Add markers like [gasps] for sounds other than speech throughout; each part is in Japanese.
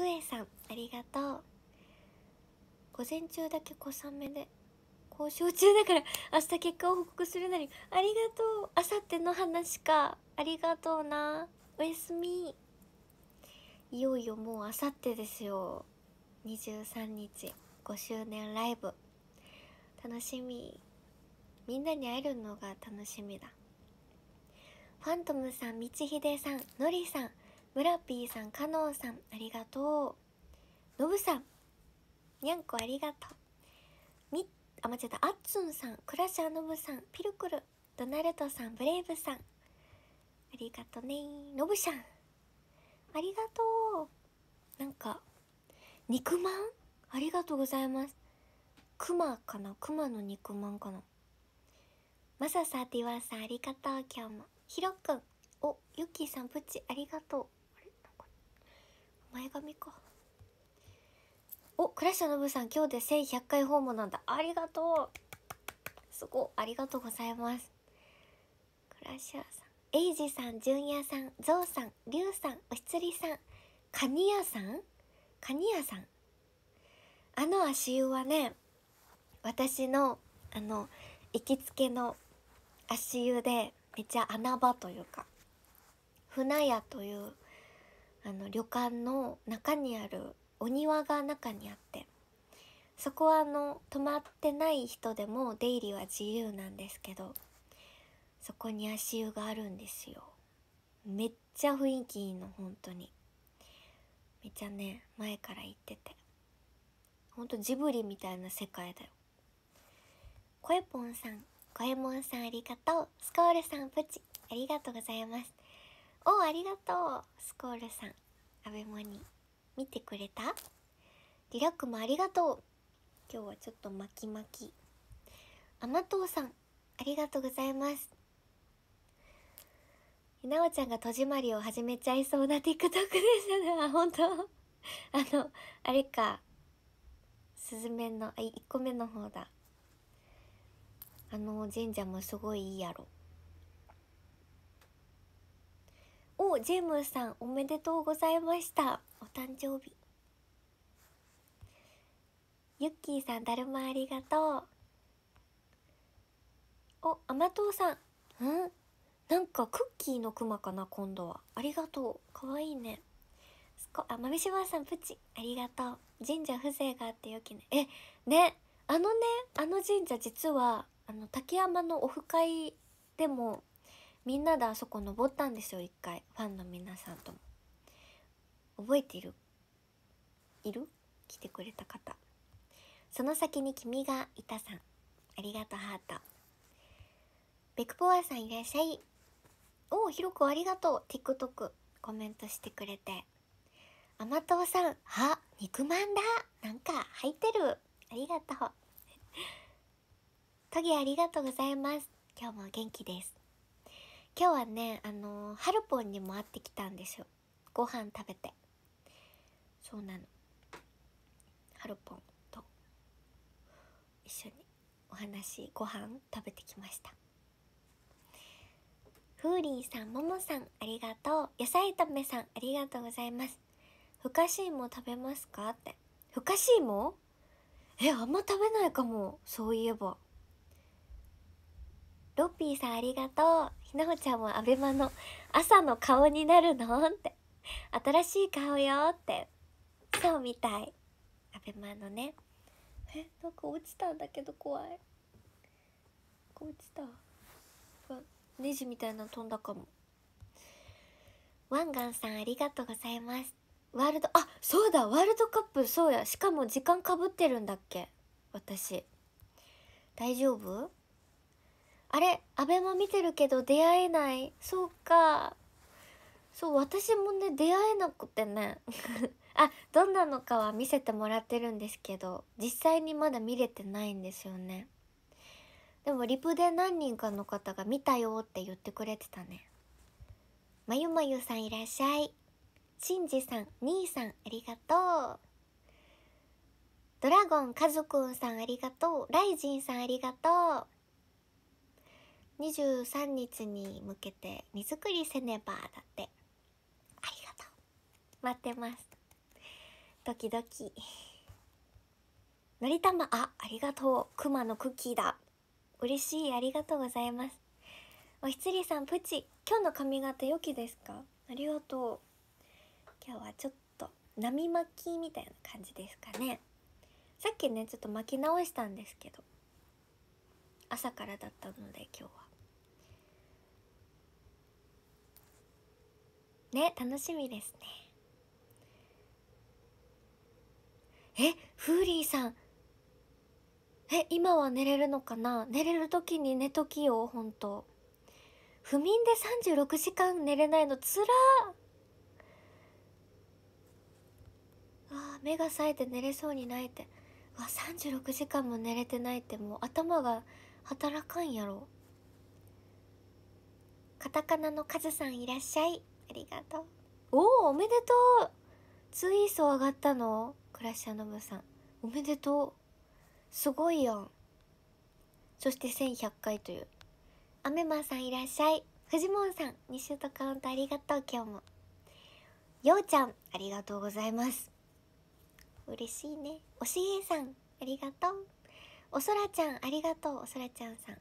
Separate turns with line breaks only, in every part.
スエさんありがとう午前中だけ小雨で交渉中だから明日結果を報告するなりありがとうあさっての話かありがとうなおやすみいよいよもうあさってですよ23日5周年ライブ楽しみみんなに会えるのが楽しみだファントムさん道秀さんのりさんピーさん、かのんさん、ありがとう。のぶさん、にゃんこありがとう。み、あ、間違えた。あっつんさん、クラシャーのぶさん、ピルクル、ドナルドさん、ブレイブさん。ありがとね。のぶさん、ありがとう。なんか、肉まんありがとうございます。くまかなくまの肉まんかなまささてィワさんありがとう今日もひろくんおゆきさんプチありがとう前髪かお倉下のぶさん今日で1100回訪問なんだありがとうすごありがとうございます倉下さんエイジさん純也さんゾウさんリュウさんおひつりさんカニ屋さんカニ屋さんあの足湯はね私のあの行きつけの足湯でめっちゃ穴場というか船屋というあの旅館の中にあるお庭が中にあってそこはあの泊まってない人でも出入りは自由なんですけどそこに足湯があるんですよめっちゃ雰囲気いいの本当にめっちゃね前から行っててほんとジブリみたいな世界だよこえぽんさんこえもんさんありがとうスコールさんプチありがとうございますおありがとうスコールさんアベマに見てくれたリラックもありがとう今日はちょっと巻き巻き甘党さんありがとうございますなおちゃんが戸締まりを始めちゃいそうな TikTok でしたね本当あのあれかすずめのあ1個目の方だあの神社もすごいいいやろおジェームさんおめでとうございましたお誕生日ユッキーさんだるまありがとうお甘党さんうんなんかクッキーのクマかな今度はありがとうかわいいねすこあ豆柴さんプチありがとう神社風情があってよきねえねあのねあの神社実はあの竹山のオフ会でもみんなであそこ登ったんですよ一回ファンの皆さんとも覚えているいる来てくれた方その先に君がいたさんありがとうハートベクポアさんいらっしゃいおおひろくありがとう TikTok コメントしてくれてあまとうさんは肉まんだなんか入ってるありがとうトゲありがとうございます今日も元気です今日はねあのハルポンにも会ってきたんですよご飯食べてそうなのハルポンと一緒にお話ご飯食べてきましたふうりんさんももさんありがとう野菜炒めさんありがとうございますふかしいも食べますかってふかしいもえあんま食べないかもそういえばロッピーさんありがとう。ひなほちゃんもアベマの朝の顔になるのって。新しい顔よって。そうみたい。アベマのね。え、なんか落ちたんだけど怖い。落ちた。ネジみたいなの飛んだかも。ワンガンさんありがとうございます。ワールド、あ、そうだ、ワールドカップ、そうや。しかも時間かぶってるんだっけ私。大丈夫あれアベマ見てるけど出会えないそうかそう私もね出会えなくてね [laughs] あどんなのかは見せてもらってるんですけど実際にまだ見れてないんですよねでもリプで何人かの方が見たよって言ってくれてたねまゆまゆさんいらっしゃいしんじさん兄さんありがとうドラゴンかずくんさんありがとうライジンさんありがとう23日に向けて荷造りせねばだってありがとう待ってますドキドキのりたまあありがとうくまのクッキーだ嬉しいありがとうございますおひつりさんプチ今日の髪型良きですかありがとう今日はちょっと波巻きみたいな感じですかねさっきねちょっと巻き直したんですけど朝からだったので今日はね楽しみですねえフーリーさんえ今は寝れるのかな寝れる時に寝ときよほんと不眠で36時間寝れないのつらあ目が冴えて寝れそうにないってわ36時間も寝れてないってもう頭が働かんやろカタカナのカズさんいらっしゃいありがとうおおおめでとうツイート上がったのクラッシャーノブさんおめでとうすごいやんそして1100回というアメマさんいらっしゃいフジモンさん2週とカウントありがとう今日もようちゃんありがとうございます嬉しいねおしげさんありがとうおそらちゃんありがとうおそらちゃんさん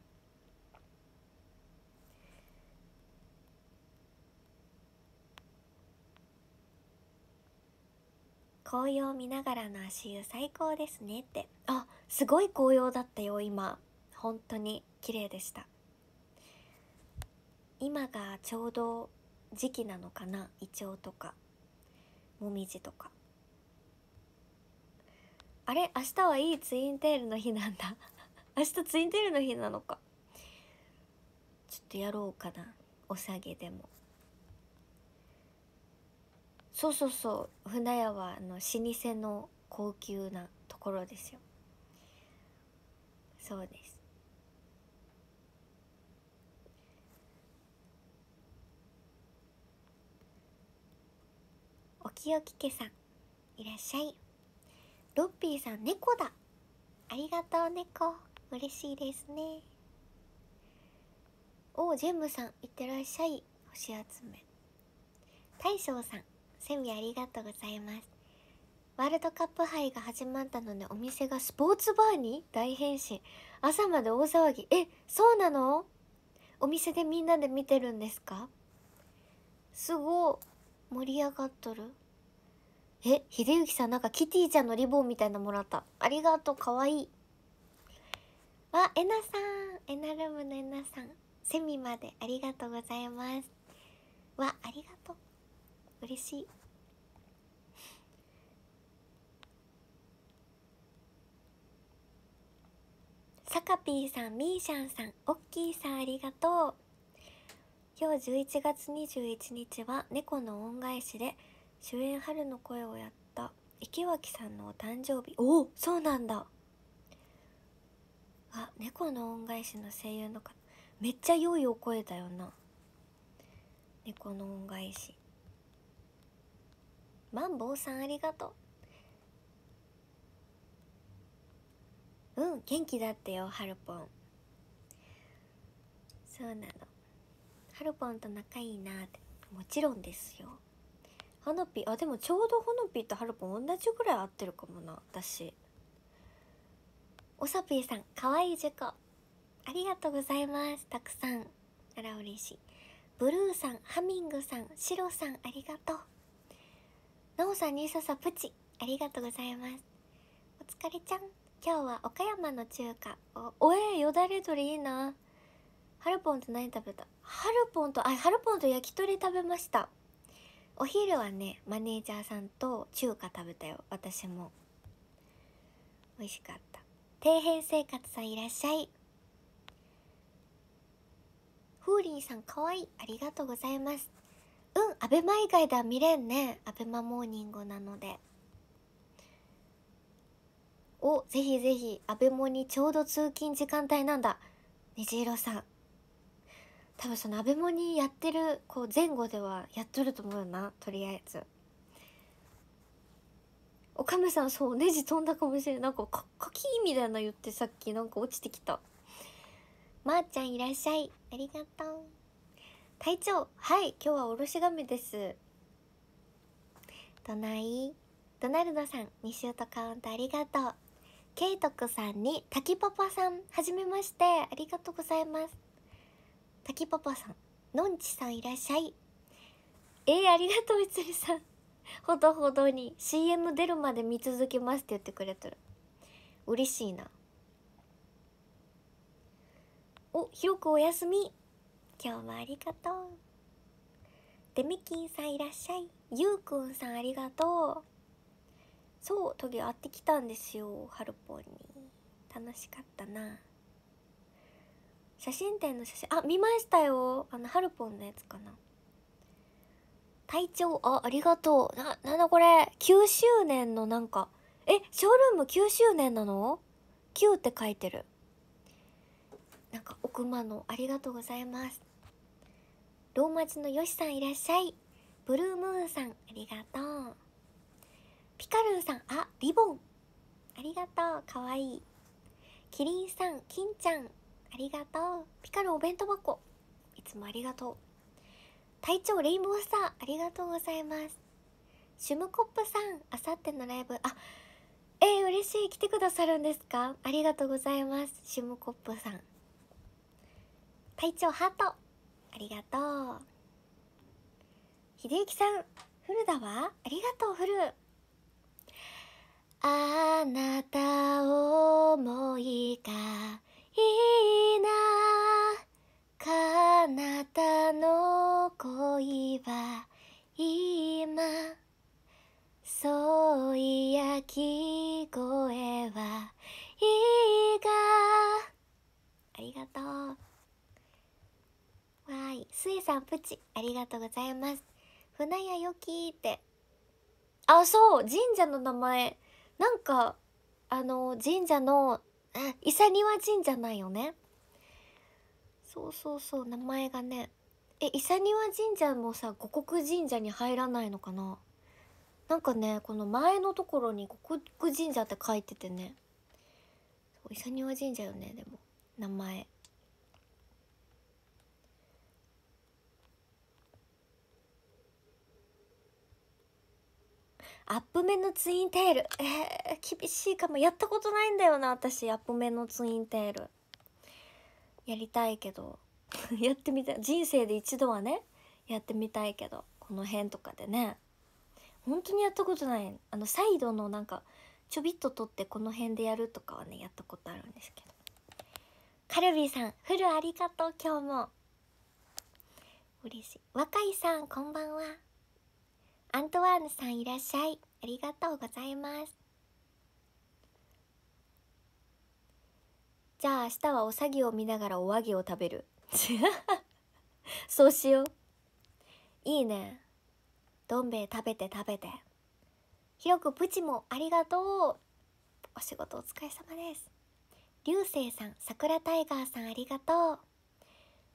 紅葉見ながらの足湯最高ですねってあすごい紅葉だったよ今本当に綺麗でした今がちょうど時期なのかなイチョウとかもみじとかあれ明日はいいツインテールの日なんだ [laughs] 明日ツインテールの日なのかちょっとやろうかなお下げでも。そうそうそう船屋はあの老舗の高級なところですよそうですおきよきけさんいらっしゃいロッピーさん猫だありがとう猫嬉しいですねおジェムさんいってらっしゃい星集め大将さんセミありがとうございますワールドカップ杯が始まったのでお店がスポーツバーに大変身朝まで大騒ぎえそうなのお店でみんなで見てるんですかすごい盛り上がっとるえ秀幸さんなんかキティちゃんのリボンみたいなもらったありがとうかわいいわえなさんえなルームのえなさんセミまでありがとうございますわありがとう嬉しいサカピーさんミーシャンさんおっきいさんありがとう今日11月21日は猫の恩返しで主演春の声をやった池脇さんのお誕生日おおそうなんだあ猫の恩返しの声優の方めっちゃ良いお声だよな猫の恩返しマンボウさんありがとううん元気だってよハルポンそうなのハルポンと仲いいなってもちろんですよほのぴあでもちょうどほのぴとハルポン同じぐらい合ってるかもな私おさぴーさんかわいいじゅこありがとうございますたくさんあら嬉しいブルーさんハミングさんシロさんありがとうなおさんにささプチありがとうございますお疲れちゃん今日は岡山の中華おおえー、よだれ鶏いいなハルポンと何食べたハルポンとあハルポンと焼き鳥食べましたお昼はねマネージャーさんと中華食べたよ私も美味しかった底辺生活さんいらっしゃいフーリンさんかわいいありがとうございます分アベマ以外では見れんねアベマモーニングなのでおぜひぜひアベモにちょうど通勤時間帯なんだ虹色さん多分そのアベモにやってるこう前後ではやっとると思うよなとりあえずおかめさんそうネジ飛んだかもしれないなんかカキーみたいな言ってさっきなんか落ちてきたまー、あ、ちゃんいらっしゃいありがとう隊長はい今日はおろし亀ですどないドナルドさん2週とカウントありがとうケイトクさんに滝パパさんはじめましてありがとうございます滝パパさんのんちさんいらっしゃいえー、ありがとうみつりさんほどほどに CM 出るまで見続けますって言ってくれてる嬉しいなお広くお休み今日もありがとうデメキンさんいらっしゃいゆうくんさんありがとうそうトゲ会ってきたんですよハルポンに楽しかったな写真展の写真あ見ましたよあのハルポンのやつかな体調あありがとうななんだこれ9周年のなんかえショールーム9周年なの ?9 って書いてるなんか奥間のありがとうございますローマ字のよしさんいらっしゃい。ブルームーンさん、ありがとう。ピカルーさん、あ、リボン。ありがとう。かわいい。キリンさん、キンちゃん。ありがとう。ピカルお弁当箱。いつもありがとう。隊長レインボースター、ありがとうございます。シュムコップさん、あさってのライブ、あ、えー、嬉しい。来てくださるんですかありがとうございます。シュムコップさん。隊長ハート。ありがとう秀幸さんフルだわありがとうフル
あーな
さん、プチ、ありがとうございます。船屋よきって。あ、そう、神社の名前。なんか、あの、神社の、伊佐庭神社なんよね。そうそうそう、名前がね。え、伊佐庭神社もさ、五国神社に入らないのかななんかね、この前のところに五国神社って書いててね。伊佐庭神社よね、でも。名前。アップ目のツインテールえー、厳しいかもやったことないんだよな私アップ目のツインテールやりたいけど [laughs] やってみたい人生で一度はねやってみたいけどこの辺とかでね本当にやったことないあのサイドのなんかちょびっと取ってこの辺でやるとかはねやったことあるんですけどカルビーさんフルありがとう今日も嬉しい若いさんこんばんはアントワーヌさんいらっしゃい。ありがとうございます。じゃあ明日はおさぎを見ながらお揚げを食べる。[laughs] そうしよう。いいね。どん兵衛食べて食べて。ひろくプチもありがとう。お仕事お疲れ様です。流星さん、桜タイガーさんありがとう。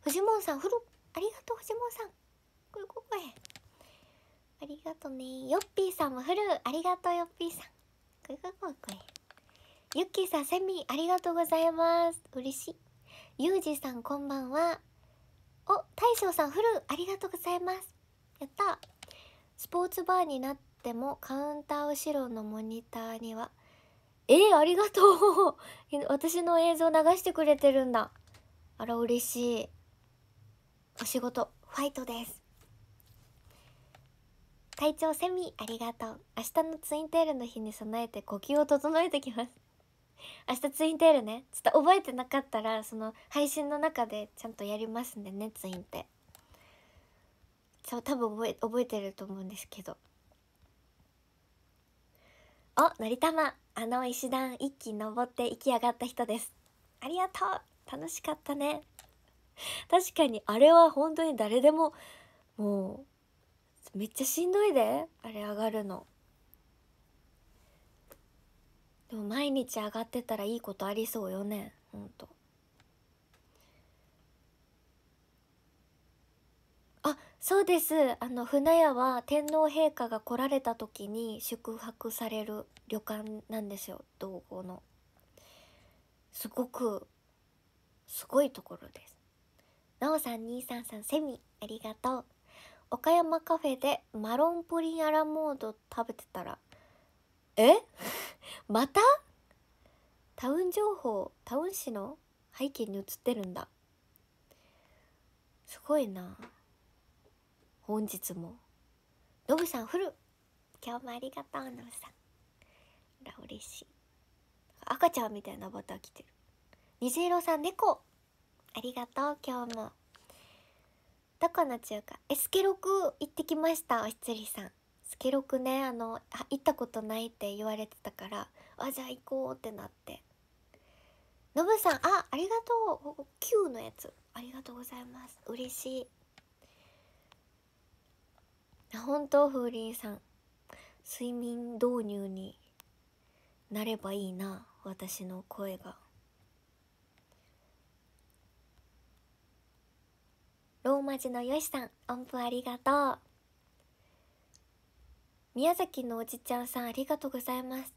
フジモンさん、ふる、ありがとうフジモンさん。これここへ。ありがとねよっぴーさんもフルありがとうよっぴーさんこれがこれこれゆっきーさんセミありがとうございます嬉しいゆうじさんこんばんはお大将さんフルありがとうございますやったスポーツバーになってもカウンター後ろのモニターにはえー、ありがとう [laughs] 私の映像流してくれてるんだあら嬉しいお仕事ファイトです隊長セミありがとう明日のツインテールの日に備えて呼吸を整えてきます [laughs] 明日ツインテールねちょっと覚えてなかったらその配信の中でちゃんとやりますんでねツインってそう多分覚え覚えてると思うんですけどおのりたまあの石段一気に登って行き上がった人ですありがとう楽しかったね確かにあれは本当に誰でももうめっちゃしんどいであれ上がるのでも毎日上がってたらいいことありそうよねほんとあそうですあの船屋は天皇陛下が来られた時に宿泊される旅館なんですよ道後のすごくすごいところですなおさんにいさんさんセミありがとう岡山カフェでマロンプリンアラモード食べてたらえ [laughs] またタウン情報タウン誌の背景に映ってるんだすごいな本日もノブさんフル今日もありがとうノブさんら嬉しい赤ちゃんみたいなバター来てる虹色さん猫ありがとう今日もどこの中華えスケロク行ってきましたおひつりさんスケロクねあの行ったことないって言われてたからあじゃあ行こうってなってのぶさんあありがとう Q のやつありがとうございます嬉しい本当風鈴さん睡眠導入になればいいな私の声がローマ字のよしさん、音符ありがとう。宮崎のおじちゃんさん、ありがとうございます。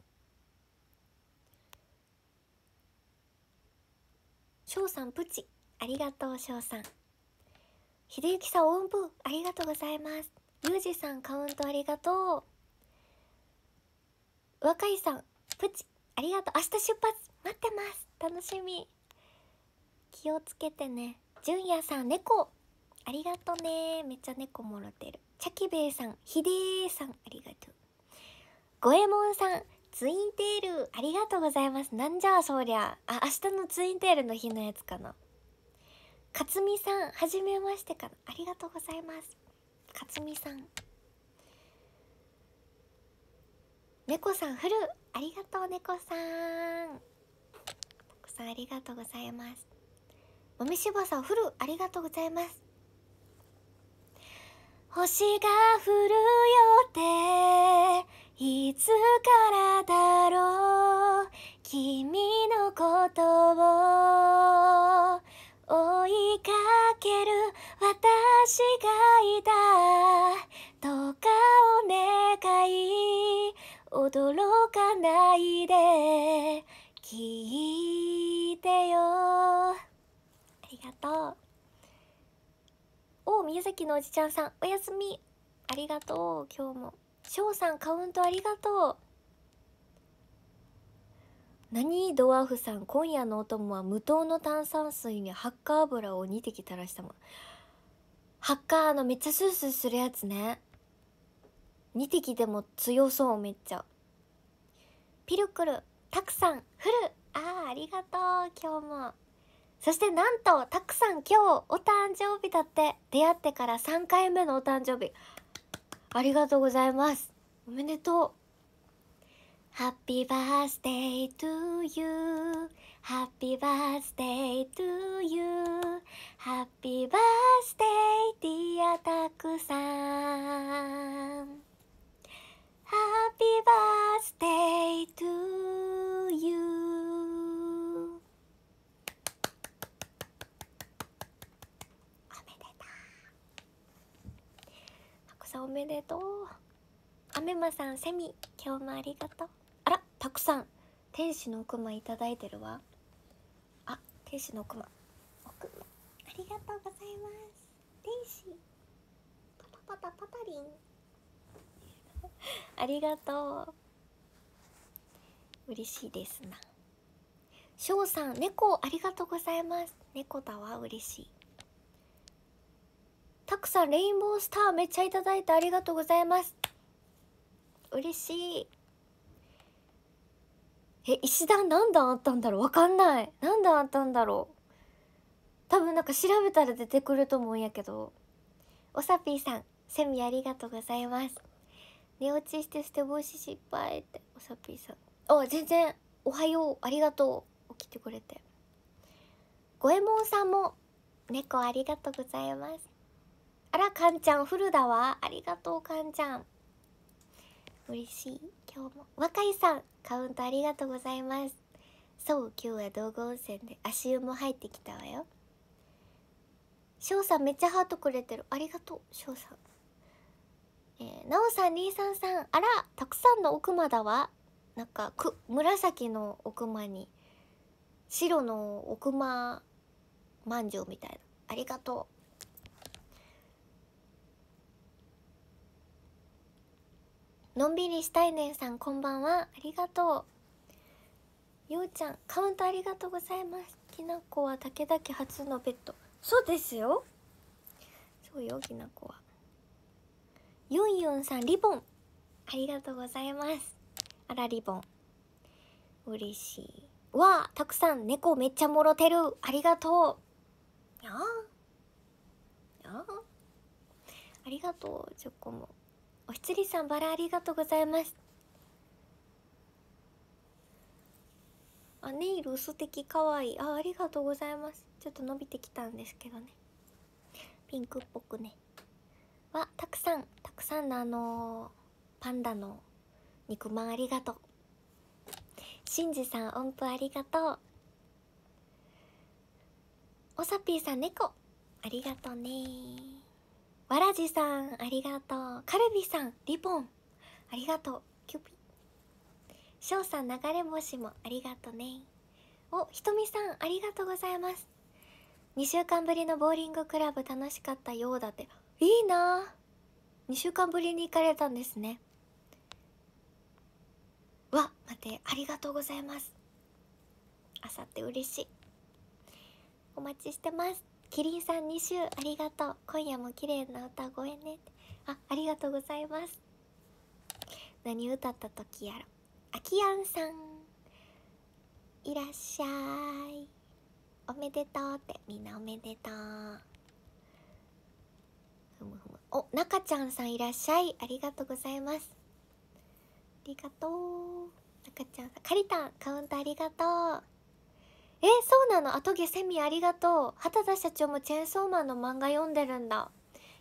しょうさん、プチ。ありがとう、しょうさん。秀幸さん、音符、ありがとうございます。ゆうじさん、カウントありがとう。若いさん、プチ、ありがとう。明日出発、待ってます。楽しみ。気をつけてね。じゅんやさん、猫。ありがとねめっちゃ猫もろてるチャキベイさんヒデーさんありがとうゴエモンさんツインテールありがとうございますなんじゃそりゃあ明日のツインテールの日のやつかなかつみさんはじめましてかなありがとうございますかつみさん猫さんフルありがとう猫さんたくさんありがとうございますみしばさんフルありがとうございます
星が降るよっていつからだろう君のことを追いかける私がいたどうかお願い驚かないで聞いて
よありがとう宮崎のおじちゃんさんおやすみありがとう今日も翔さんカウントありがとう何ドワーフさん今夜のお供は無糖の炭酸水にハッカー油を2滴垂らしたもんハッカーのめっちゃスースーするやつね2滴でも強そうめっちゃピルクルたくさん降るああありがとう今日も。そしてなんとたくさん今日お誕生日だって出会ってから3回目のお誕生日ありがとうございますおめでとう Happy birthday to you Happy birthday to you Happy birthday dear たくさん Happy birthday to you さんおめでとうあめまさんセミ今日もありがとうあらたくさん天使のクマいただいてるわあ天使のクマおクマありがとうございます天使パタパタパタリン [laughs] ありがとう嬉しいですなしょうさん猫ありがとうございます猫だわ嬉しいたくさんレインボースターめっちゃいただいてありがとうございます嬉しいえ石段何段あったんだろうわかんない何段あったんだろう多分なんか調べたら出てくると思うんやけどおさぴーさんセミありがとうございます寝落ちして捨て帽子失敗っておさぴーさんあ全然おはようありがとう起きてくれて五右衛門さんも猫ありがとうございますあらかんちゃんフルだわありがとうかんちゃん嬉しい今日も若井さんカウントありがとうございますそう今日は道後温泉で足湯も入ってきたわよ翔さんめっちゃハートくれてるありがとう翔さんえー、なおさんりーさんさんあらたくさんの奥間だわなんかく紫の奥間に白の奥間まんじうみたいなありがとうのんびりしたいねんさんこんばんはありがとうようちゃんカウントありがとうございますきなこは武田家初のペットそうですよそうよきなこはユンユンさんリボンありがとうございますあらリボン嬉しいわあたくさん猫めっちゃもろてるありがとうやあやあありがとうチョコもおひつりさんバラありがとうございますあネイル素的かわいいあありがとうございますちょっと伸びてきたんですけどねピンクっぽくねわたくさんたくさんのあのー、パンダの肉まんありがとうしんじさん音符ありがとうおさぴーさん猫ありがとうねわらじさん、ありがとう。カルビさん、リボン、ありがとう。キュピ。しょうさん、流れ星もありがとうね。お、ひとみさん、ありがとうございます。2週間ぶりのボーリングクラブ楽しかったようだって。いいな二2週間ぶりに行かれたんですね。わ、待って、ありがとうございます。あさって嬉しい。お待ちしてます。キリンさん2週ありがとう今夜も綺麗な歌声ねあありがとうございます何歌った時やろあきやんさんいらっしゃいおめでとうってみんなおめでとうふむふむお中ちゃんさんいらっしゃいありがとうございますありがとうなかちゃんさんかりたんカウントありがとうえそうなのアトゲセミありがとう畑田社長もチェーンソーマンの漫画読んでるんだ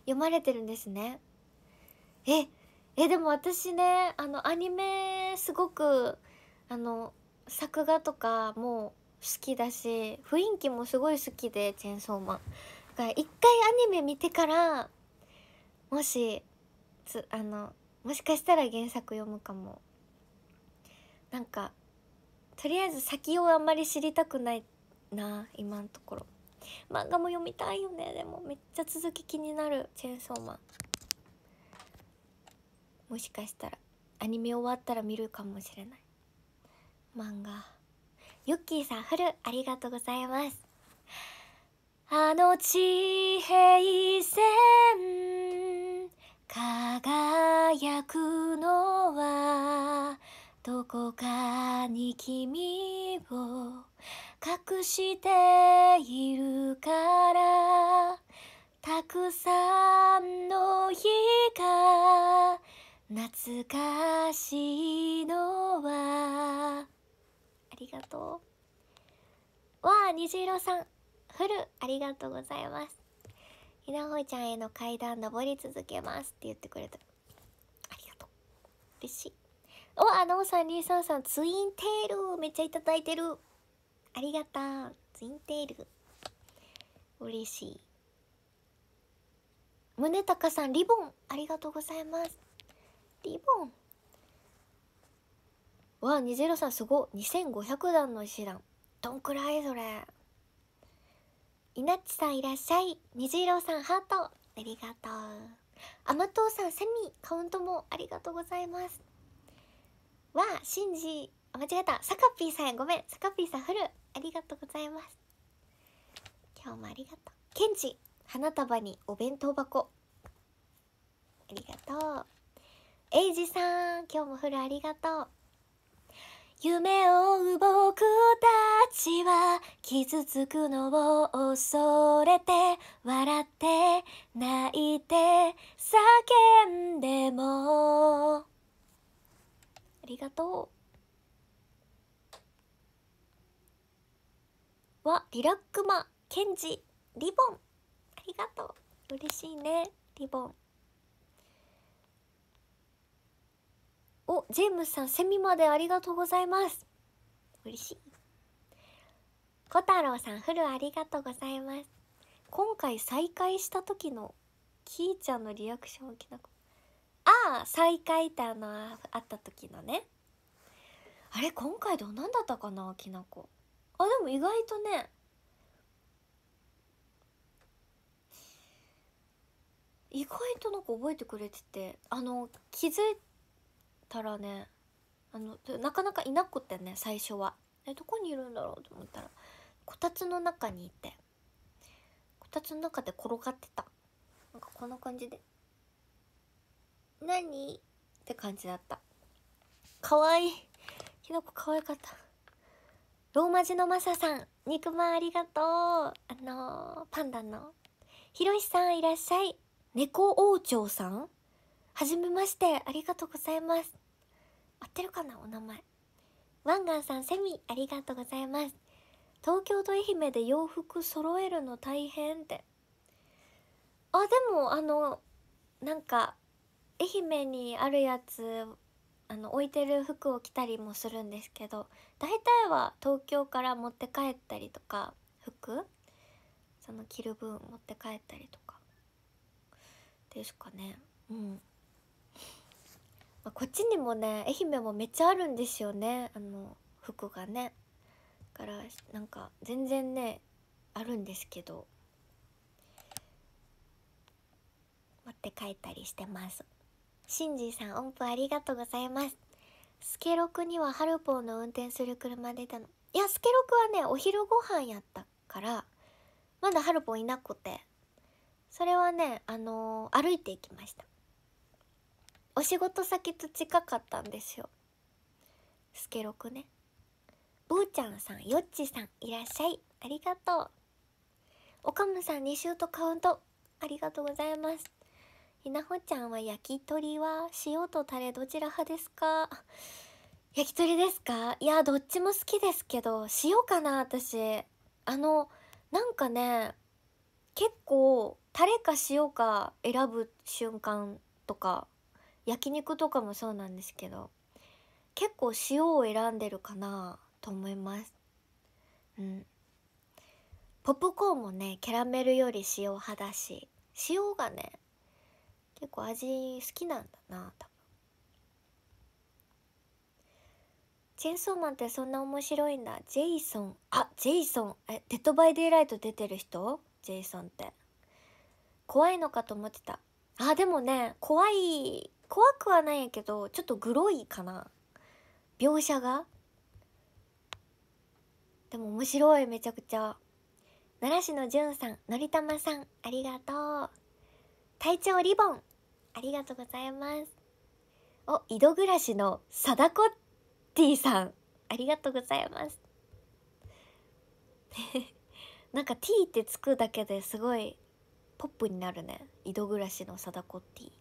読まれてるんですねええでも私ねあのアニメすごくあの作画とかも好きだし雰囲気もすごい好きでチェンソーマンだ一回アニメ見てからもしつあのもしかしたら原作読むかもなんかとりあえず先をあんまり知りたくないな今のところ漫画も読みたいよねでもめっちゃ続き気になるチェンソーマンもしかしたらアニメ終わったら見るかもしれない漫画ユッキーさんフルありがとうござい
ますあの地平線輝くのは
どこかに君を隠し
ているからたくさんの日が懐かし
いのはありがとうわあ虹色さんフルありがとうございますひなほちゃんへの階段登り続けますって言ってくれたありがとう嬉しいおあのさんりさんさんツインテールめっちゃいただいてるありがとうツインテール嬉しい宗高さんリボンありがとうございますリボンわあにじろさんすご2500段の石段どんくらいそれいなっちさんいらっしゃいにじろさんハートありがとう甘党さんセミカウントもありがとうございますわあシンジあ間違えたサカピーさんごめんサカピーさんフルありがとうございます今日もありがとうケンチ花束にお弁当箱ありがとうエイジさん今日もフルありがとう夢を追う僕たちは傷つくのを恐れて笑って泣いて叫んでもありがとうわリラックマケンジリボンありがとう嬉しいねリボンおジェームスさんセミまでありがとうございます嬉しいコタロウさんフルありがとうございます今回再会した時のキーちゃんのリアクションをきなこああ再会ってあの会った時のねあれ今回どんなんだったかなきなこあでも意外とね意外となんか覚えてくれててあの気づいたらねあのなかなかいなくてね最初はえどこにいるんだろうと思ったらこたつの中にいてこたつの中で転がってたなんかこんな感じで何って感じだったかわいいきのこかわいかったローマ字のマサさん肉まんありがとうあのー、パンダのひろしさんいらっしゃい猫王朝さんはじめましてありがとうございます合ってるかなお名前ワンガンさんセミありがとうございます東京と愛媛で洋服揃えるの大変ってあでもあのなんか愛媛にあるやつあの置いてる服を着たりもするんですけど大体は東京から持って帰ったりとか服その着る分持って帰ったりとかですかねうん、まあ、こっちにもね愛媛もめっちゃあるんですよねあの服がねからなんか全然ねあるんですけど持って帰ったりしてますシンジさん音符ありがとうございますスケロクにはハルポーの運転する車出たのいやスケロクはねお昼ご飯やったからまだハルポーいなくてそれはねあのー、歩いていきましたお仕事先と近かったんですよスケロクねブーちゃんさんよっちさんいらっしゃいありがとうおかむさん2周とカウントありがとうございますひなほちゃんは焼き鳥は塩とタレどちら派ですか焼き鳥ですかいやどっちも好きですけど塩かな私あのなんかね結構タレか塩か選ぶ瞬間とか焼肉とかもそうなんですけど結構塩を選んでるかなと思いますうんポップコーンもねキャラメルより塩派だし塩がね結構味好きなんだな多分チェンソーマンってそんな面白いんだジェイソンあジェイソンえデッドバイデイライト出てる人ジェイソンって怖いのかと思ってたあでもね怖い怖くはないんやけどちょっとグロいかな描写がでも面白いめちゃくちゃ奈良市のじゅんさんのりたまさんありがとう隊長リボンありがとうございます。お、井戸暮らしの貞子ティさん、ありがとうございます。[laughs] なんかティーってつくだけですごいポップになるね。井戸暮らしの貞子ティ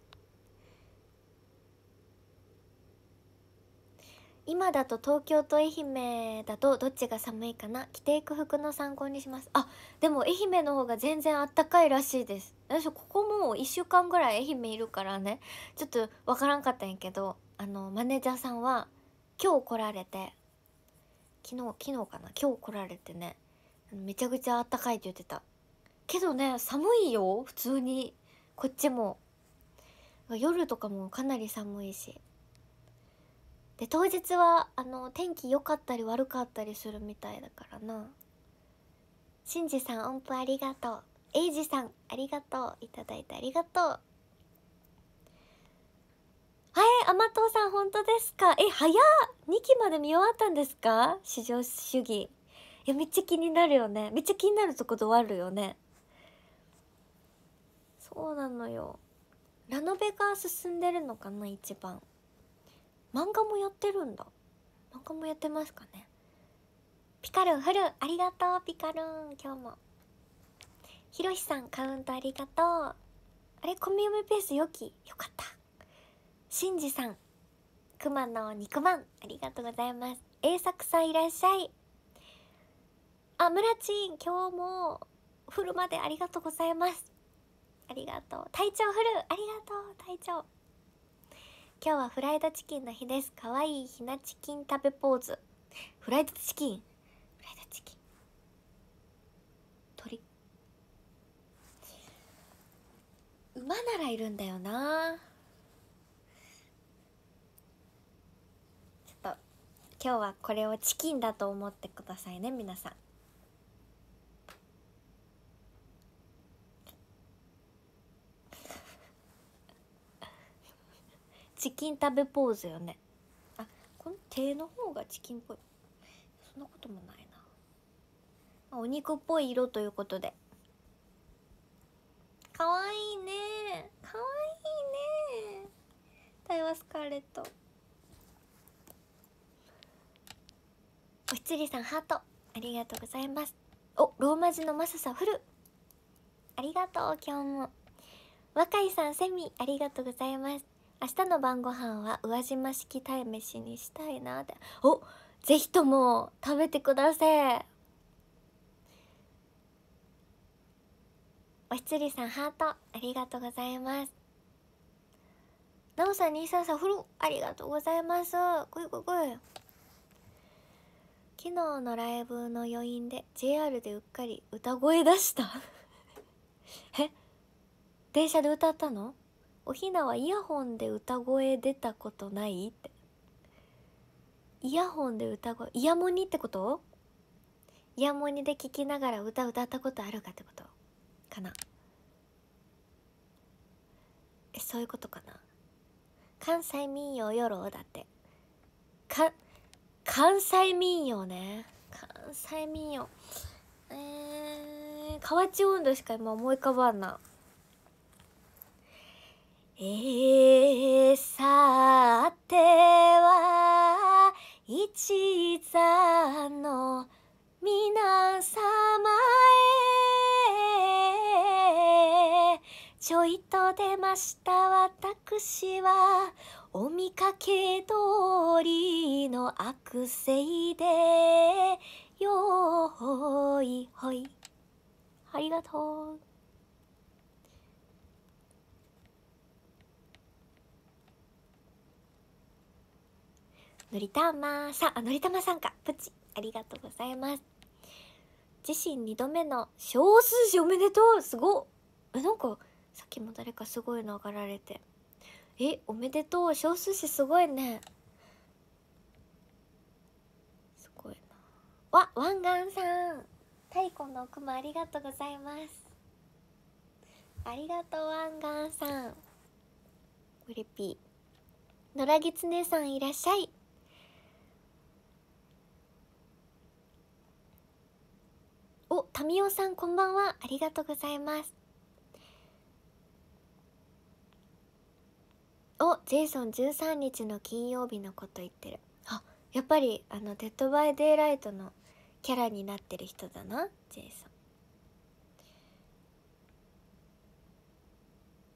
今だと東京と愛媛だとどっちが寒いかな着ていく服の参考にしますあでも愛媛の方が全然あったかいらしいです私ここもう1週間ぐらい愛媛いるからねちょっとわからんかったんやけどあのマネージャーさんは今日来られて昨日昨日かな今日来られてねめちゃくちゃあったかいって言ってたけどね寒いよ普通にこっちも夜とかもかなり寒いしで当日はあの天気良かったり悪かったりするみたいだからなしんじさん音符ありがとうえいじさんありがとういただいてありがとうはい甘党さん本当ですかえ早っ2期まで見終わったんですか至上主義いやめっちゃ気になるよねめっちゃ気になるところあるよねそうなのよラノベが進んでるのかな一番漫画もやってるんだ漫画もやってますかねピカルンフルありがとうピカルン今日もひろしさんカウントありがとうあれコミ読みペース良きよかったしんじさんくまの肉まんありがとうございます英作さんいらっしゃいあ村ちん今日もフルまでありがとうございますありがとう体調フルありがとう体調今日はフライドチキンの日ですかわいいひなチキン食べポーズフライドチキンフライドチキン鳥馬ならいるんだよなちょっと今日はこれをチキンだと思ってくださいね皆さんチキン食べポーズよねあこの手の方がチキンっぽいそんなこともないなお肉っぽい色ということで
かわいいねかわ
いいねタイワスカーレットおひつりさんハートありがとうございますおローマ字のマサさんフルありがとう今日も若井さんセミありがとうございます明日の晩ご飯は宇和島式鯛めしにしたいなっておぜひとも食べてくださいおひつりさんハートありがとうございますなおさんにいさんさんフルありがとうございますぐいぐいぐい昨日のライブの余韻で JR でうっかり歌声出した [laughs] え電車で歌ったのおひなはイヤホンで歌声出たことないってイヤホンで歌声イヤモニってことイヤモニで聴きながら歌歌ったことあるかってことかなえそういうことかな関西民謡よろだってか関西民謡ね関西民謡えー、河内音頭しか今思い浮かばんな
えー、さては一座の皆様へちょいと出ました私はお見かけ通り
の悪性でよーほいほいありがとうのりたまさんあのりたまさんかプチありがとうございます自身2度目の小数字おめでとうすごえなんかさっきも誰かすごいの上がられてえおめでとう小数字すごいねすごいなわ湾岸さん太鼓の奥もありがとうございますありがとう湾岸さんうれぴー野良狐さんいらっしゃいお、タミオさんこんばんは。ありがとうございます。お、ジェイソン13日の金曜日のこと言ってる。あ、やっぱりあのデッドバイデイライトのキャラになってる人だな、ジェイソン。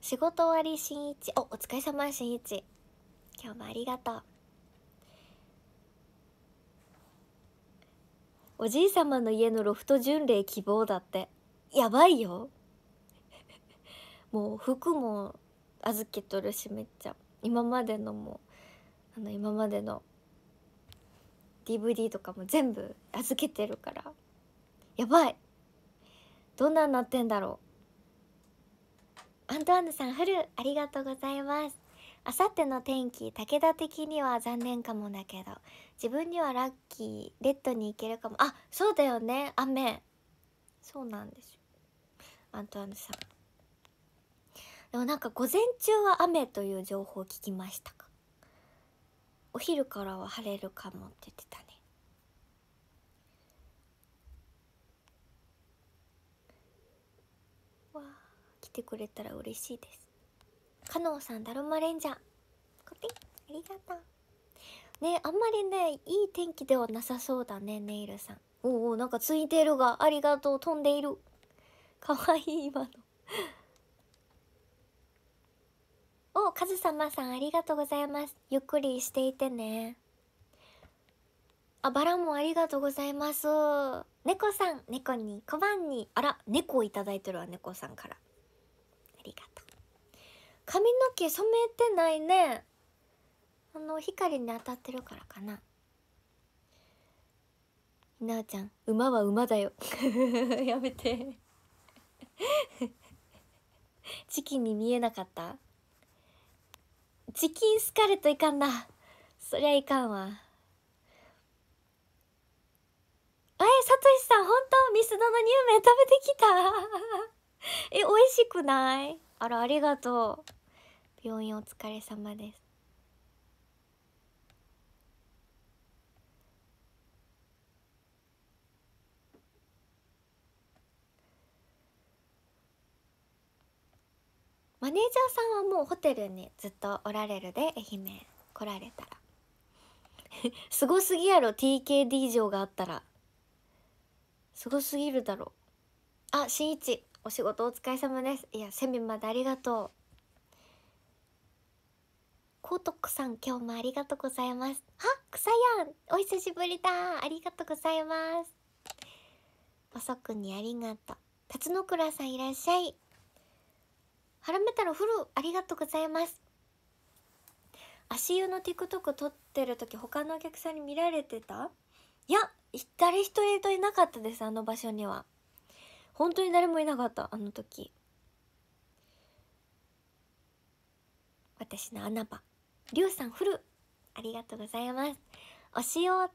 仕事終わりし一。おお疲れ様し一。今日もありがとうおじい様の家のロフト巡礼希望だってやばいよもう服も預けとるしめっちゃ今までのもあの今までの DVD とかも全部預けてるからやばいどんなんなってんだろうアントワンヌさん春ありがとうございますあさっての天気武田的には残念かもだけど自分にはラッキーレッドに行けるかもあそうだよね雨そうなんですよアントワヌさんでもなんか午前中は雨という情報を聞きましたかお昼からは晴れるかもって言ってたねわあ来てくれたら嬉しいですかのうさんだるまレンジャーコ
ピーありがと
うねあんまりねいい天気ではなさそうだねネイルさんおおなんかついてるがありがとう飛んでいるかわいい今のおカズ様さんありがとうございますゆっくりしていてねあバラもありがとうございます猫さん猫に小判にあら猫をいただいてるわ猫さんから髪の毛染めてないねあの光に当たってるからかなひなちゃん馬は馬だよ [laughs] やめて [laughs] チキンに見えなかったチキン好かれといかんなそりゃいかんわえさとしさん本当ミスドの乳麺食べてきたえ美味しくないあらありがとう病院お疲れ様ですマネージャーさんはもうホテルにずっとおられるで愛媛来られたら [laughs] すごすぎやろ TKD 城があったらすごすぎるだろあしんいちお仕事お疲れ様ですいやセミまでありがとうコトコさん今日もありがとうございますあ草やんお久しぶりだありがとうございます細くにありがとう辰之倉さんいらっしゃいハラメら、郎フルありがとうございます足湯の TikTok 撮ってる時他のお客さんに見られてたいや誰一人といなかったですあの場所には本当に誰もいなかったあの時私の穴場りゅうさんフルありがとうございます推しを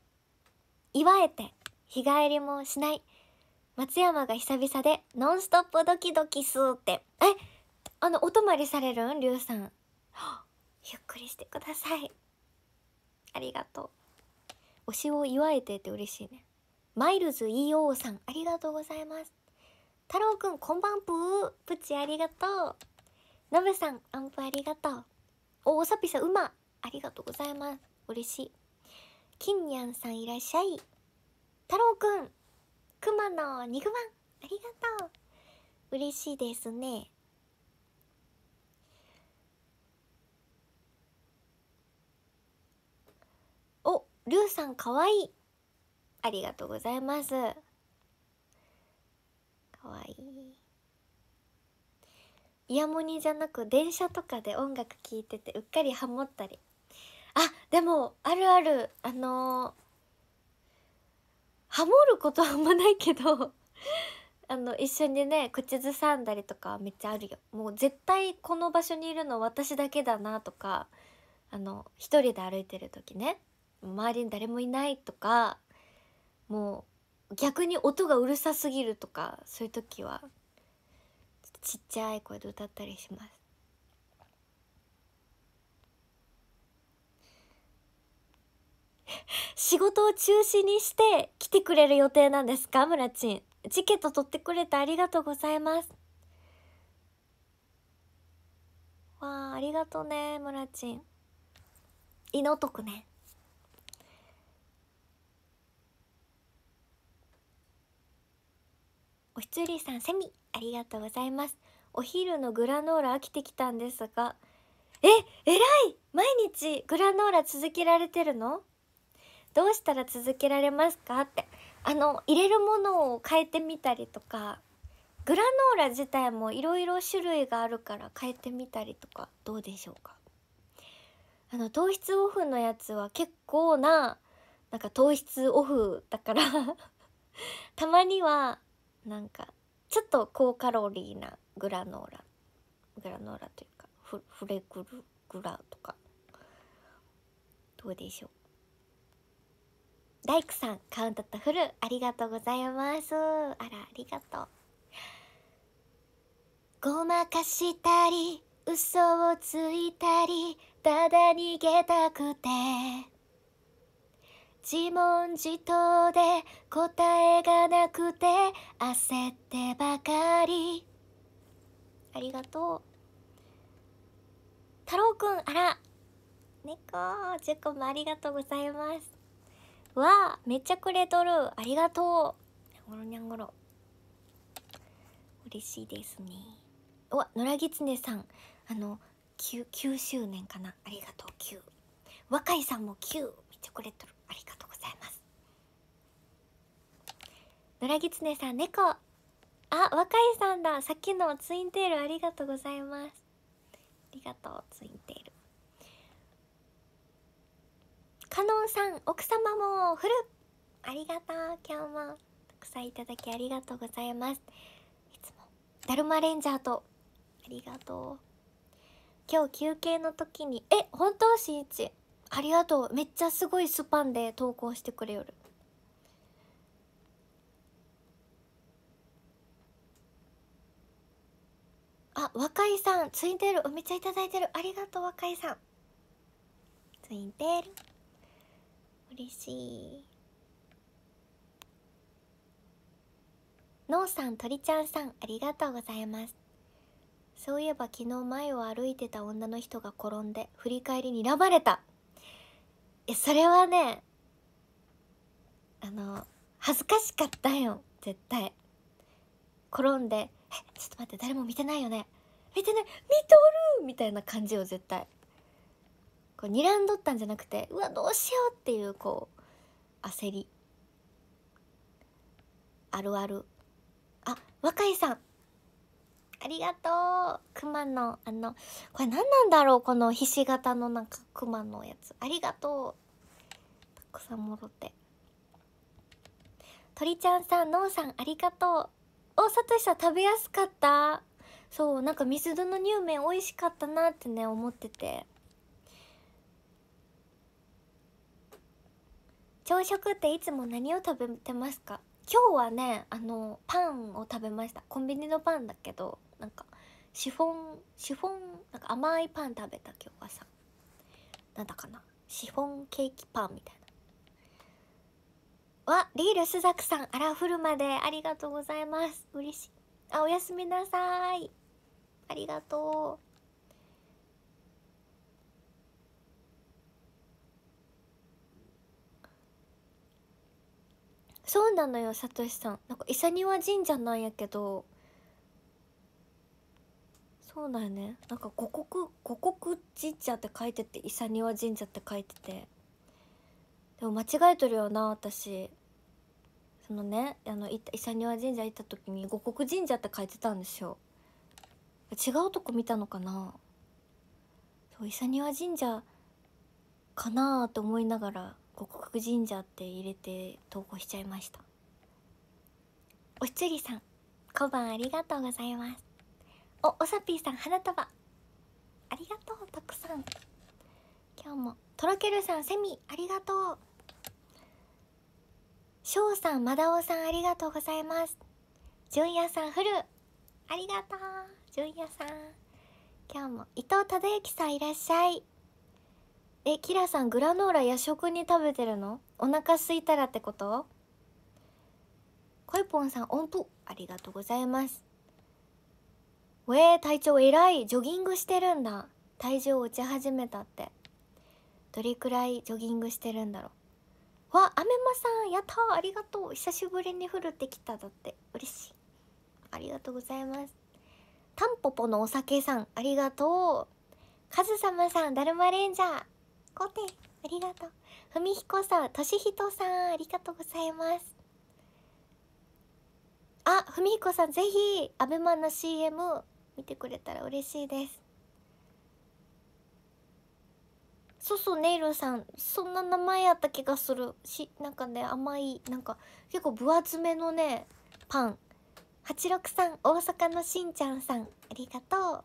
祝えて日帰りもしない松山が久々でノンストップドキドキすーってえあのお泊まりされるんりゅうさん [gasps] ゆっくりしてくださいありがとう推しを祝えてって嬉しいねマイルズ EO さんありがとうございます太郎くんこんばんぷープチありがとうのぶさんアンプありがとうおおさぴさんうまありがとうございます嬉しい金にゃんさんいらっしゃい太郎くんくまの肉まんありがとう嬉しいですねおりゅうさんかわいいありがとうございますかわいいイヤモニじゃなく電車とかで音楽聴いててうっかりハモったりあでもあるあるあのー、ハモることはあんまないけど [laughs] あの一緒にね口ずさんだりとかめっちゃあるよもう絶対この場所にいるの私だけだなとかあの一人で歩いてる時ね周りに誰もいないとかもう逆に音がうるさすぎるとかそういう時はちっちゃい声で歌ったりします [laughs] 仕事を中止にして来てくれる予定なんですか村ちんチケット取ってくれてありがとうございますわあありがとうね村ちん祈っとくねおひつりさんセミありがとうございます。お昼のグラノーラ飽きてきたんですが、え、偉い毎日グラノーラ続けられてるのどうしたら続けられますかって。あの、入れるものを変えてみたりとか、グラノーラ自体もいろいろ種類があるから変えてみたりとかどうでしょうかあの糖質オフのやつは結構ななんか糖質オフだから [laughs] たまにはなんかちょっと高カロリーなグラノーラグラノーラというかフフレグルグラとかどうでしょう大工さんカウントとフルありがとうございますあらありがとうごまかしたり嘘をついたりただ逃げたくて自問自答で答えがなくて焦ってばかりありがとう太郎くんあら猫十個もありがとうございますわあめっちゃくれとるありがとうにゃんごろにゃんごろ嬉しいですねうわ野良狐さんあの 9, 9周年かなありがとう9若いさんも9めっちゃくれとるありがとうございます野良狐さん猫あ若いさんださっきのツインテールありがとうございますありがとうツインテールかのんさん奥様もフルありがとう今日もたくさんいただきありがとうございますいつもだるまレンジャーとありがとう今日休憩の時にえ本当しんいちありがとうめっちゃすごいスパンで投稿してくれよるあ若いさんツインテールめっちゃいただいてるありがとう若いさんツインテール嬉しいのうさんとりちゃんさんありがとうございますそういえば昨日前を歩いてた女の人が転んで振り返りにらまれたいやそれはねあの恥ずかしかったよ絶対転んで「えちょっと待って誰も見てないよね見てない見とる!」みたいな感じを絶対こう睨んどったんじゃなくて「うわどうしよう!」っていうこう焦りあるあるあ若井さんありがとうクマのあのこれ何なんだろうこのひし形のなんかクマのやつありがとうたくさんもろて鳥ちゃんさんのうさんありがとうおさとしさん食べやすかったそうなんかミスドの乳麺美味しかったなってね思ってて朝食っていつも何を食べてますか今日はねあのパンを食べましたコンビニのパンだけどなんかシフォンシフォンなんか甘いパン食べた今日さなんだかなシフォンケーキパンみたいなわリールスザクさんあらふるまでありがとうございます嬉しいあおやすみなさいありがとうそうなのよさとしさんなんか伊佐庭神社なんやけどそうだよねなんか五穀五穀神社って書いてて伊佐庭神社って書いててでも間違えとるよな私そのねあの佐庭神社行った時に五穀神社って書いてたんですよ違うとこ見たのかなそう佐庭神社かなと思いながら五穀神社って入れて投稿しちゃいましたおひつりさん小判ありがとうございますおおさぴーさん花束ありがとうたくさん今日もとろけるさんセミありがとうしょうさんまだおさんありがとうございますじゅんやさんふるありがとうじゅんやさん今日も伊藤忠之さんいらっしゃいえキラさんグラノーラ夜食に食べてるのお腹すいたらってことこいぽんさん音符ありがとうございます「ウえー隊長偉いジョギングしてるんだ体重落ち始めた」ってどれくらいジョギングしてるんだろうわアメマさんやったありがとう久しぶりに降るってきただって嬉しいありがとうございますタンポポのお酒さんありがとうカズサムさんだるまレンジャーコテありがとう文彦さんとしさんありがとうございますあ、ふみひこさん、ぜひ、アベマの CM、見てくれたら嬉しいですそうそうネイルさんそんな名前やった気がするしなんかね甘いなんか結構分厚めのねパン八六さん大阪のしんちゃんさんありがと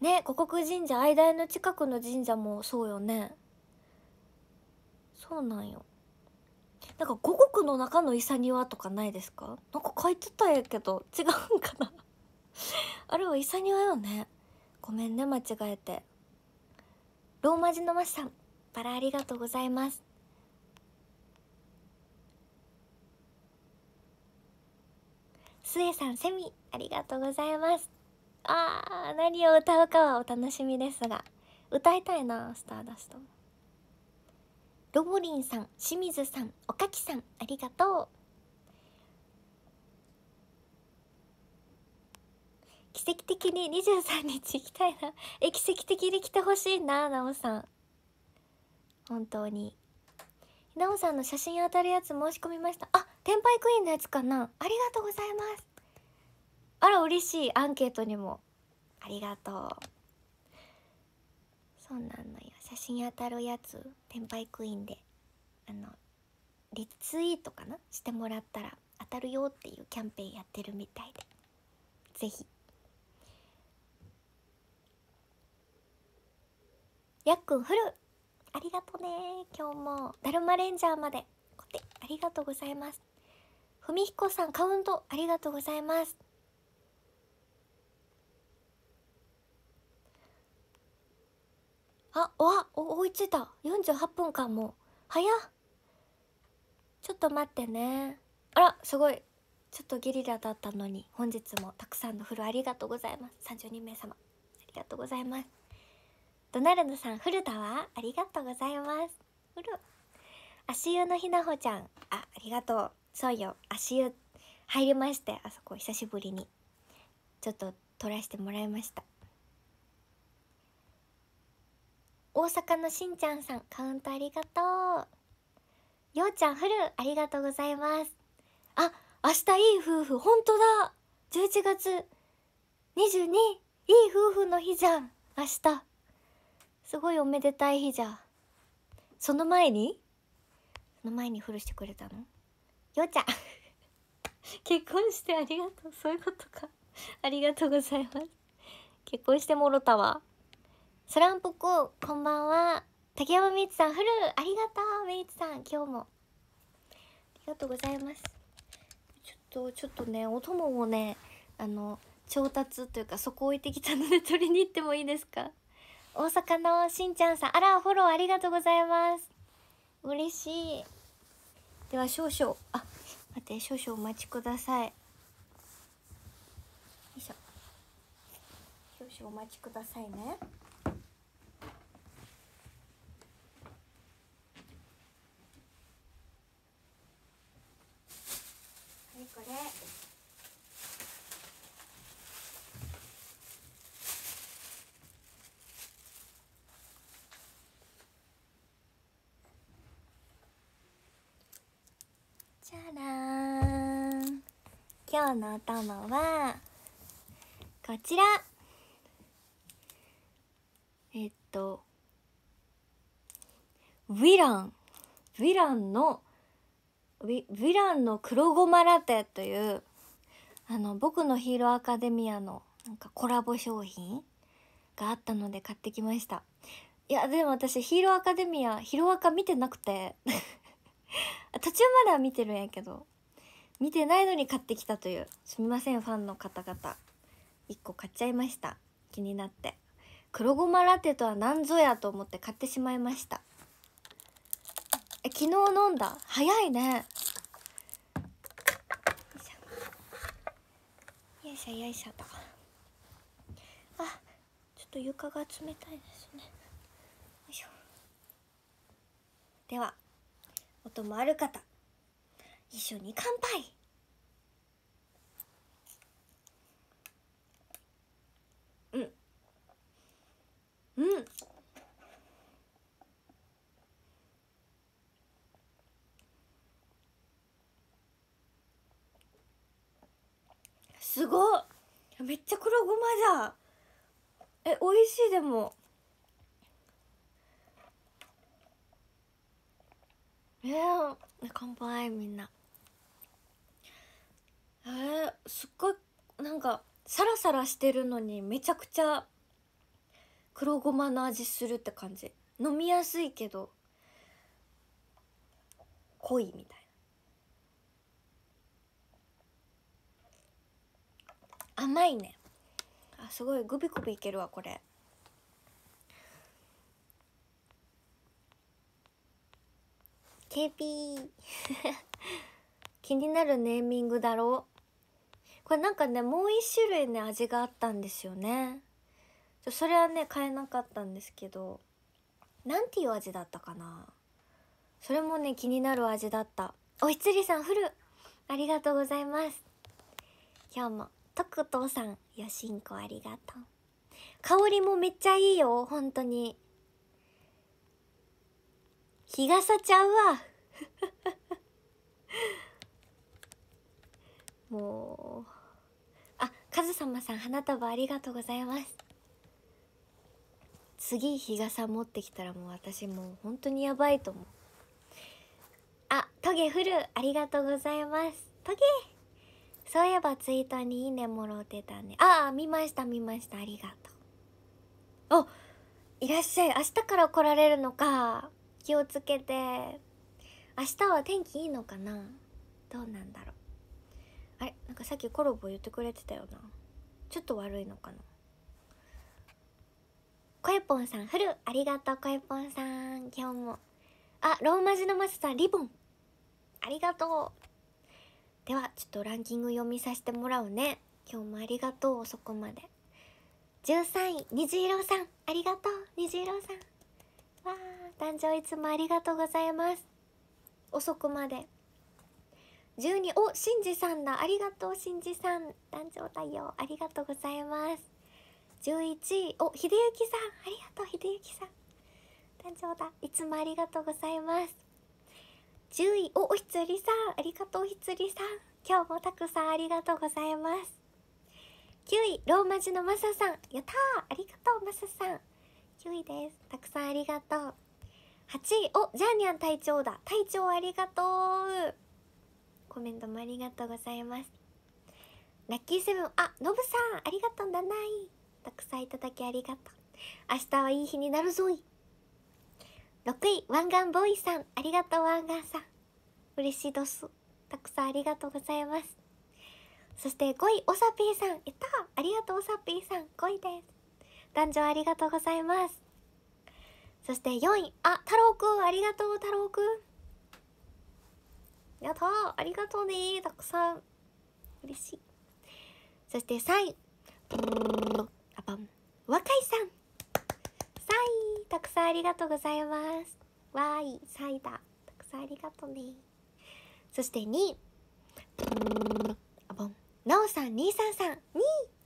うね護国神社間の近くの神社もそうよねそうなんよなんか五穀の中の勇はとかないですかなんか書いてたんやけど違うんかな [laughs] あれは勇よねごめんね間違えてローマ字のマシさんバラありがとうございますスエさんセミありがとうございますあー何を歌うかはお楽しみですが歌いたいなスターダストロボリンさん清水さんおかきさんありがとう奇跡的に23日行きたいなえ奇跡的に来てほしいななおさん本当になおさんの写真当たるやつ申し込みましたあ天杯クイーンのやつかなありがとうございますあら嬉しいアンケートにもありがとうそうなのよ写真当たるやつ転売クイーンであのリツイートかなしてもらったら当たるよっていうキャンペーンやってるみたいでぜひやっくんフルありがとね今日もだるまレンジャーまでこてありがとうございます文彦さんカウントありがとうございますあわお追いついた48分間も早っちょっと待ってねあらすごいちょっとゲリラだったのに本日もたくさんのフルありがとうございます32名様ありがとうございますドナルドさんフルだわありがとうございますフル足湯のひなほちゃんあありがとうそうよ足湯入りましてあそこ久しぶりにちょっと撮らせてもらいました大阪のしんちゃんさんカウントありがとうようちゃんフルありがとうございますあ明日いい夫婦本当だ11月22いい夫婦の日じゃん明日すごいおめでたい日じゃその前にその前にフルしてくれたのようちゃん [laughs] 結婚してありがとうそういうことかありがとうございます結婚してもろたわそランぽコこんばんは竹山みつさんフルありがとうみつさん今日もありがとうございますちょっとちょっとねお供をねあの調達というかそこ置いてきたので [laughs] 取りに行ってもいいですか大阪のしんちゃんさんあらフォローありがとうございます嬉しいでは少々あ待って少々お待ちくださいよいしょ少々お待ちくださいね日のお供はこちらえっとヴィランヴィランのヴィランの黒ごまラテというあの僕のヒーローアカデミアのなんかコラボ商品があったので買ってきましたいやでも私ヒーローアカデミアヒロアカ見てなくて [laughs] 途中までは見てるんやけど見てないのに買ってきたというすみませんファンの方々1個買っちゃいました気になって黒ごまラテとは何ぞやと思って買ってしまいましたえ昨日飲んだ早いねよいしょよいしょとあちょっと床が冷たいで
すねよいしょ
では音もある方一緒に乾杯うんうんすごめっちゃ黒ごまじゃえ美味しいでもえー、乾杯みんな。えー、すっごいなんかサラサラしてるのにめちゃくちゃ黒ごまの味するって感じ飲みやすいけど濃いみたいな甘いねあすごいグビグビいけるわこれ。KP [laughs] 気になるネーミングだろうこれなんかねもう一種類ね味があったんですよねそれはね買えなかったんですけどなんていう味だったかなそれもね気になる味だったおひつりさんフルありがとうございます今日もとくとさんよしんこありがとう香りもめっちゃいいよ本当に日傘ちゃうわ
[laughs] もう
カズ様さん花束ありがとうございます次日傘持ってきたらもう私もう本当にやばいと思うあトゲフルありがとうございますトゲそういえばツイートにいいねもろうてたねああ見ました見ましたありがとうあいらっしゃい明日から来られるのか気をつけて明日は天気いいのかなどうなんだろうあれなんかさっきコロボ言ってくれてたよなちょっと悪いのかなコえぽんさんフルありがとうコえぽんさん今日もあローマ字のマスさんリボンありがとうではちょっとランキング読みさせてもらうね今日もありがとう遅くまで13位虹色さんありがとう虹色さんわあ誕生いつもありがとうございます遅くまで12おしんじさんだありがとうしんじさん団長太陽ありがとうございます11おゆきさんありがとうひでゆきさん団長だいつもありがとうございます10位おおひつりさんありがとうひつりさん今日もたくさんありがとうございます9位ローマ字のまささんやったありがとうまささん9位ですたくさんありがとう8位おジャーニャン隊長だ隊長ありがとうコメントもありがとうございますラッキーセブンあノブさんありがとうだないたくさんいただきありがとう明日はいい日になるぞい6位ワンガンボーイさんありがとう湾岸さん嬉しいどすたくさんありがとうございますそして5位おさぴーさんいたありがとうオサぴーさん5位です男女ありがとうございますそして4位あ太郎くんありがとう太郎くんやったありがとうねたくさん嬉しいそして3位あばん若いさん3位たくさんありがとうございますわーい3位だたくさんありがとうねそして2位あばんなおさんにいさんさん2位あ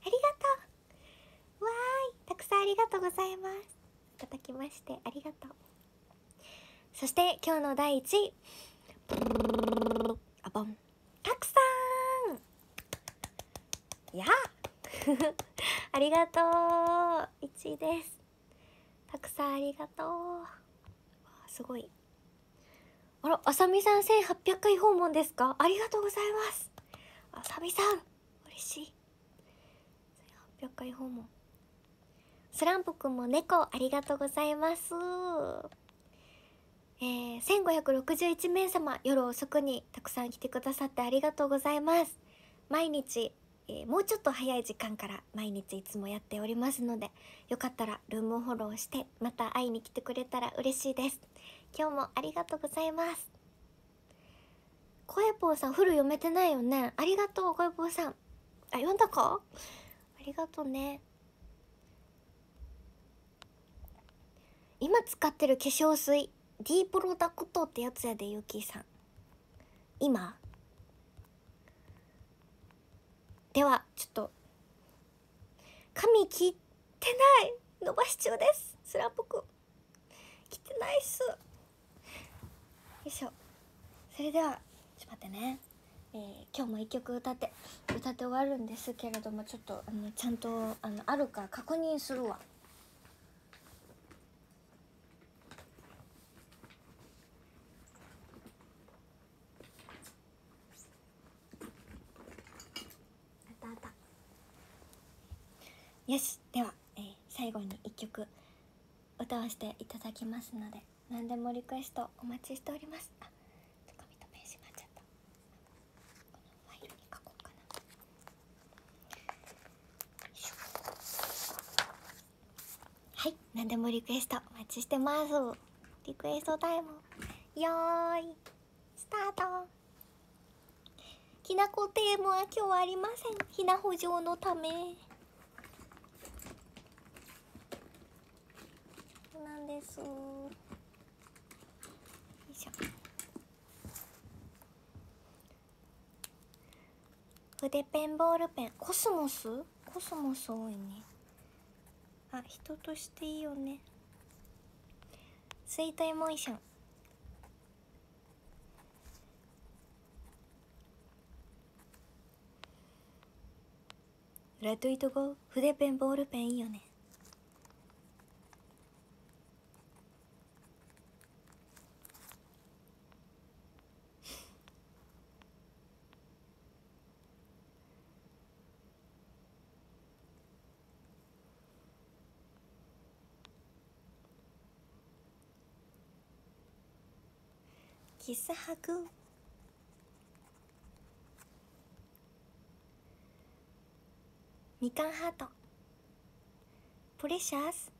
りがとうわーいたくさんありがとうございますいただきましてありがとうそして今日の第1位あぼんたくさんや [laughs] ありがとう1位ですたくさんありがとうすごいあらあさみさん1800回訪問ですかありがとうございますあさみさん嬉しい1800回訪問スランプくんも猫ありがとうございますえー、1561名様夜遅くにたくさん来てくださってありがとうございます毎日、えー、もうちょっと早い時間から毎日いつもやっておりますのでよかったらルームフォローしてまた会いに来てくれたら嬉しいです今日もありがとうございます声ぽーさんフル読めてないよねありがとう声ぽーさんあ読んだかありがとうね今使ってる化粧水 D プロダクトってやつやでゆきさん今ではちょっと髪切ってない伸ばし中ですすらっぽく切ってないっすよいしょそれではちょっと待ってねえー、今日も一曲歌って歌って終わるんですけれどもちょっとあのちゃんとあのあるか確認するわ。よしでは、えー、最後に1曲歌わせていただきますので何でもリクエストお待ちしておりますあっ紙とペンしまっったこのファイルに書こうか
なはい何
でもリクエストお待ちしてますリクエストタイムよーいスタートきなこテーマは今日はありませんひな補助のためそうよいしょ筆ペンボールペンコスモスコスモス多いねあ人としていいよねスイートエモーションラトイト語筆ペンボールペンいいよねキスハグみかんハートプレシャス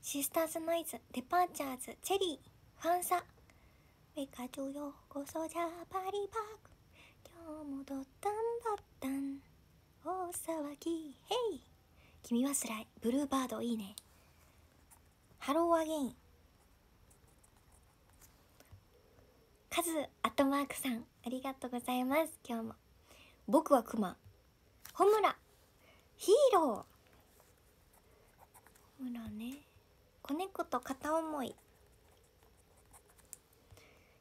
シスターズノイズデパーチャーズチェリーファンサメカジュヨゴソジャーバリバークう戻ったんだったん大騒ぎヘイ君はつらいブルーバードいいねハローアゲインカズアットマークさんありがとうございます今日も僕はクマホムラヒーローホムラね子猫と片思い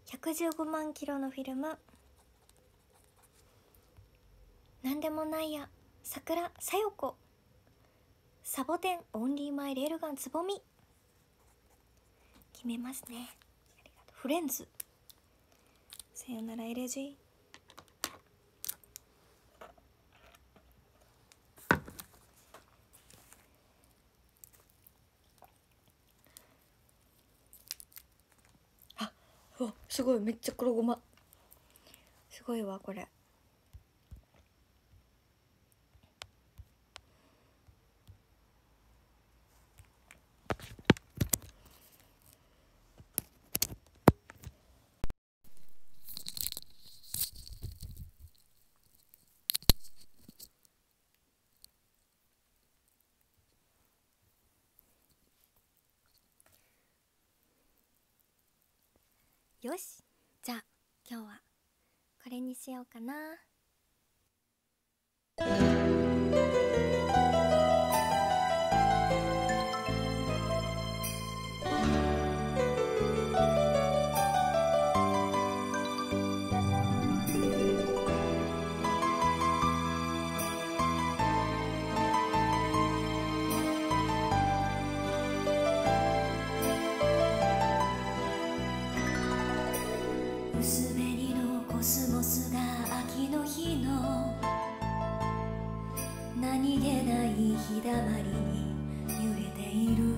115万キロのフィルム何でもないや桜さよこサボテンオンリーマイレールガンつぼみ決めますねありがとうフレンズ
さよならエレジー
あすごいめっちゃ黒ごますごいわこれよしじゃあ今日はこれにしようかな
何気ない日だまりに揺れている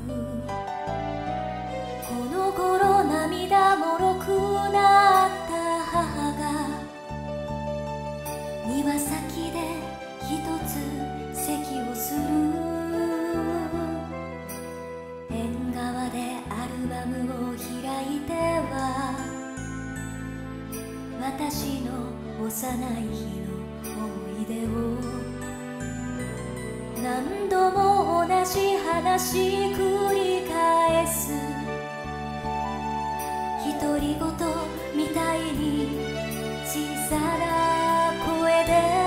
この頃涙もろくなった母が庭先でひとつ咳をする縁側でアルバムを開いては私の幼い日の思い出を何度も同じ話繰り返す独り言みたいに小さな声で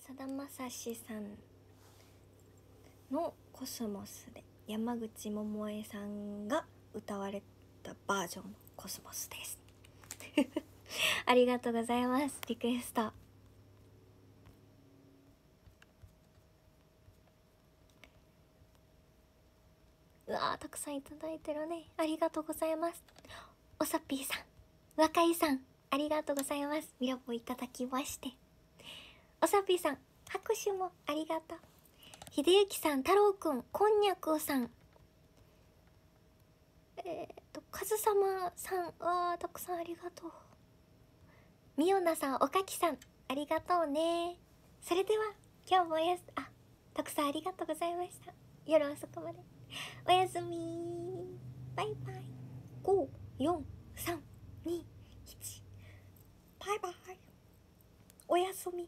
さだまさしさんの「コスモスで」山口百恵さんが歌われたバージョン「の「コスモス」です [laughs] ありがとうございますリクエストうわたくさんいただいてるねありがとうございますおさぴーさん若井さんありがとうございますミラボいただきましておさぴさん、拍手もありがとう。秀幸さん、太郎くん、こんにゃくさん。えっ、と、かずさまさん、わあ、たくさんありがとう。みおなさん、おかきさん、ありがとうね。それでは、今日もおやす、あ、たくさんありがとうございました。夜遅くまで。おやすみバイバイ。5、4、3、2、1。
バイバイ。おやすみ。